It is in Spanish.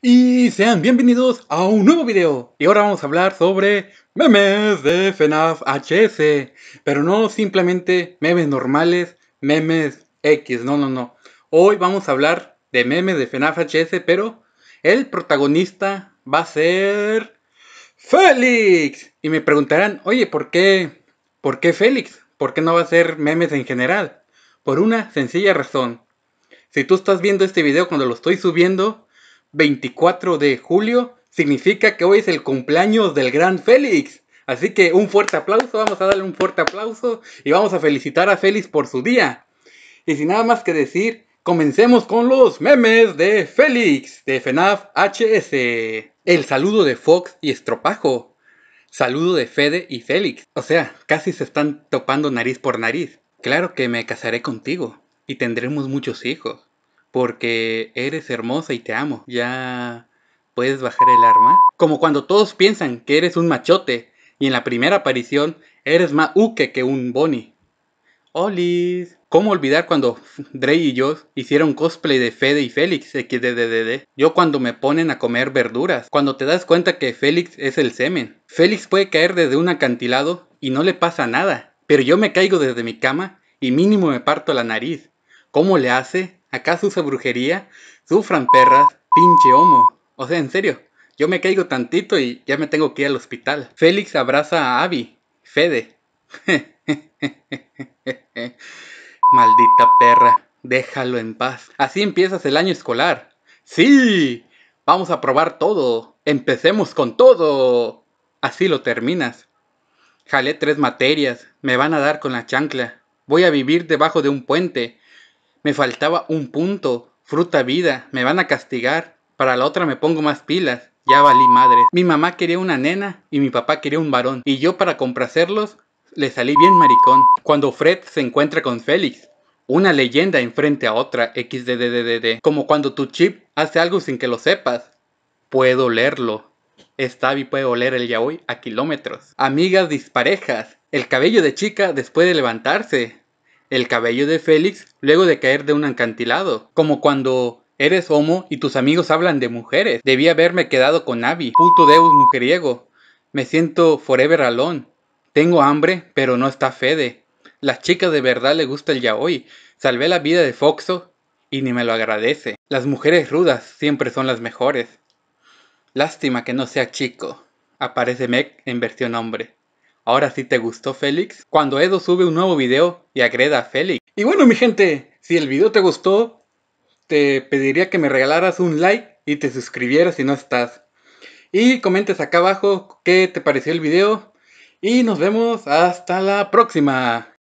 Y sean bienvenidos a un nuevo video. Y ahora vamos a hablar sobre memes de FNAF HS. Pero no simplemente memes normales, memes X, no, no, no. Hoy vamos a hablar de memes de FNAF HS, pero el protagonista va a ser Félix. Y me preguntarán, oye, ¿por qué? ¿Por qué Félix? ¿Por qué no va a ser memes en general? Por una sencilla razón. Si tú estás viendo este video cuando lo estoy subiendo, 24 de julio, significa que hoy es el cumpleaños del gran Félix. Así que un fuerte aplauso, vamos a darle un fuerte aplauso y vamos a felicitar a Félix por su día. Y sin nada más que decir, comencemos con los memes de Félix de FNAF HS. El saludo de Fox y Estropajo. Saludo de Fede y Félix. O sea, casi se están topando nariz por nariz. Claro que me casaré contigo y tendremos muchos hijos porque eres hermosa y te amo. Ya puedes bajar el arma. Como cuando todos piensan que eres un machote y en la primera aparición eres más uke que un Bonnie. Olis. ¿Cómo olvidar cuando Dre y yo hicieron cosplay de Fede y Félix XDDD? Yo cuando me ponen a comer verduras, cuando te das cuenta que Félix es el semen. Félix puede caer desde un acantilado y no le pasa nada, pero yo me caigo desde mi cama y mínimo me parto la nariz. ¿Cómo le hace? ¿Acaso usa brujería? Sufran perras, pinche homo. O sea, en serio, yo me caigo tantito y ya me tengo que ir al hospital. Félix abraza a Abby. Fede. Maldita perra, déjalo en paz. Así empiezas el año escolar. Sí, vamos a probar todo. Empecemos con todo. Así lo terminas. Jalé tres materias, me van a dar con la chancla. Voy a vivir debajo de un puente. Me faltaba un punto. Fruta vida, me van a castigar. Para la otra me pongo más pilas. Ya valí madres. Mi mamá quería una nena y mi papá quería un varón. Y yo para complacerlos le salí bien maricón. Cuando Fred se encuentra con Félix. Una leyenda enfrente a otra XDDDD. Como cuando tu chip hace algo sin que lo sepas. Puedo leerlo. Stabby puede oler el yaoi a kilómetros. Amigas disparejas. El cabello de chica después de levantarse el cabello de Félix luego de caer de un acantilado, como cuando eres homo y tus amigos hablan de mujeres. Debí haberme quedado con Abby, puto deus mujeriego. Me siento forever alone. Tengo hambre, pero no está Fede. Las chicas de verdad le gusta el yaoi. Salvé la vida de Foxo y ni me lo agradece. Las mujeres rudas siempre son las mejores. Lástima que no sea chico. Aparece Meg en versión hombre. Ahora sí te gustó Félix. Cuando Edo sube un nuevo video y agreda a Félix. Y bueno mi gente, si el video te gustó, te pediría que me regalaras un like y te suscribieras si no estás. Y comentes acá abajo qué te pareció el video. Y nos vemos hasta la próxima.